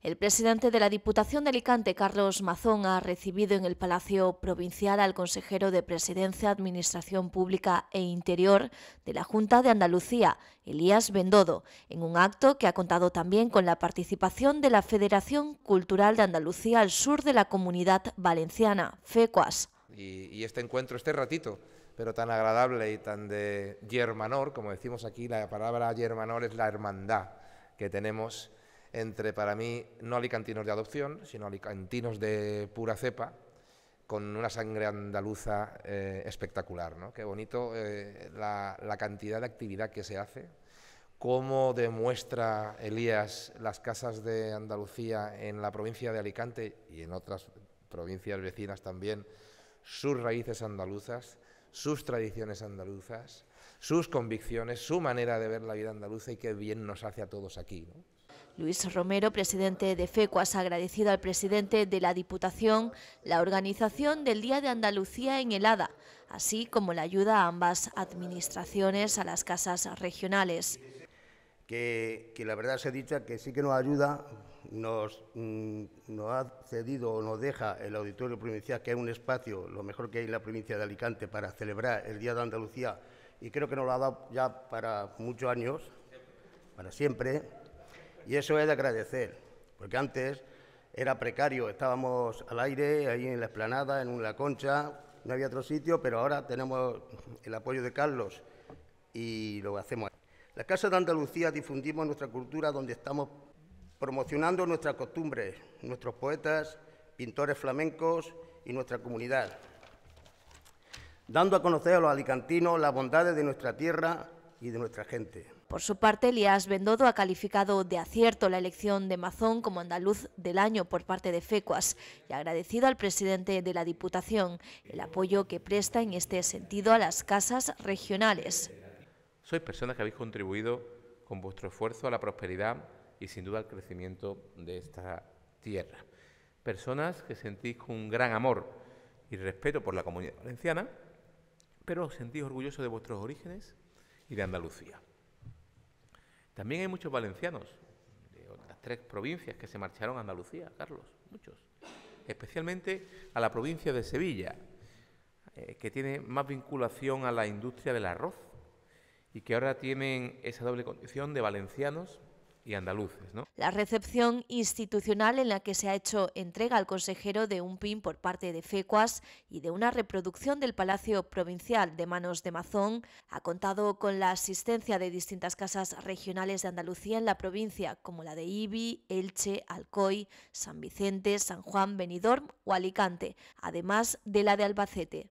El presidente de la Diputación de Alicante, Carlos Mazón, ha recibido en el Palacio Provincial al consejero de Presidencia, Administración Pública e Interior de la Junta de Andalucía, Elías Bendodo, en un acto que ha contado también con la participación de la Federación Cultural de Andalucía al sur de la Comunidad Valenciana, FECUAS. Y, este encuentro, este ratito, pero tan agradable y tan de yermanor, como decimos aquí, la palabra yermanor es la hermandad que tenemos entre, para mí, no alicantinos de adopción, sino alicantinos de pura cepa, con una sangre andaluza eh, espectacular. ¿no? Qué bonito eh, la, la, cantidad de actividad que se hace, cómo demuestra Elías las casas de Andalucía en la provincia de Alicante y en otras provincias vecinas también, sus raíces andaluzas, sus tradiciones andaluzas, sus convicciones, su manera de ver la vida andaluza y qué bien nos hace a todos aquí. ¿no? Luis Romero, presidente de FECUAS, ha agradecido al presidente de la Diputación la organización del Día de Andalucía en Helada, así como la ayuda a ambas administraciones, a las casas regionales. Que, la verdad se ha dicho que sí que nos ayuda, mm, nos, ha cedido o nos deja el Auditorio Provincial, que es un espacio, lo mejor que hay en la provincia de Alicante, para celebrar el Día de Andalucía, y creo que nos lo ha dado ya para muchos años, para siempre y eso es de agradecer, porque antes era precario, estábamos al aire, ahí en la esplanada, en la concha, no había otro sitio, pero ahora tenemos el apoyo de Carlos y lo hacemos. La Casa de Andalucía difundimos nuestra cultura donde estamos promocionando nuestras costumbres, nuestros poetas, pintores flamencos y nuestra comunidad, dando a conocer a los alicantinos las bondades de nuestra tierra y de nuestra gente. Por su parte, Elías Bendodo ha calificado de acierto la elección de Mazón como andaluz del año por parte de FECUAS y ha agradecido al presidente de la Diputación el apoyo que presta en este sentido a las casas regionales. Sois personas que habéis contribuido con vuestro esfuerzo a la prosperidad y sin duda al crecimiento de esta tierra. Personas que sentís con un gran amor y respeto por la comunidad valenciana, pero os sentís orgullosos de vuestros orígenes y de Andalucía. También hay muchos valencianos de otras tres provincias que se marcharon a Andalucía, Carlos, muchos. Especialmente a la provincia de Sevilla, eh, que tiene más vinculación a la industria del arroz y que ahora tienen esa doble condición de valencianos andaluces. La recepción institucional en la que se ha hecho entrega al consejero de un pin por parte de FECUAS y de una reproducción del Palacio Provincial de manos de Mazón ha contado con la asistencia de distintas casas regionales de Andalucía en la provincia, como la de Ibi, Elche, Alcoy, San Vicente, San Juan, Benidorm o Alicante, además de la de Albacete.